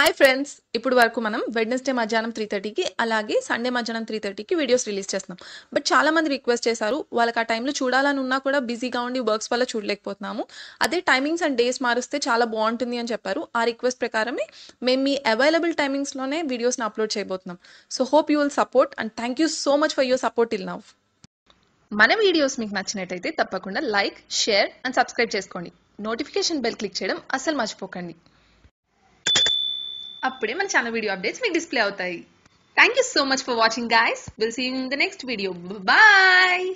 hi friends ఇప్పుడు వరకు మనం వెడ్నెస్డే మధ్యాహ్నం త్రీ థర్టీకి అలాగే సండే మధ్యాహ్నం త్రీ థర్టీకి వీడియోస్ రిలీజ్ చేస్తున్నాం బట్ చాలా మంది రిక్వెస్ట్ చేశారు వాళ్ళకి ఆ టైంలో చూడాలని ఉన్నా కూడా బిజీగా ఉండి వర్క్స్ వల్ల చూడలేకపోతున్నాము అదే టైమింగ్స్ అండ్ డేస్ మారుస్తే చాలా బాగుంటుంది అని చెప్పారు ఆ రిక్వెస్ట్ ప్రకారమే మేము మీ అవైలబుల్ టైమింగ్స్లోనే వీడియోస్ని అప్లోడ్ చేయబోతున్నాం so hope you will support and thank you so much for your support till now మన వీడియోస్ మీకు నచ్చినట్టయితే తప్పకుండా లైక్ షేర్ అండ్ సబ్స్క్రైబ్ చేసుకోండి నోటిఫికేషన్ బెల్ క్లిక్ చేయడం అస్సలు మర్చిపోకండి అప్పుడే మన ఛానల్ వీడియో అప్డేట్స్ మీకు డిస్ప్లే అవుతాయి thank you so much for watching guys will see in the next video bye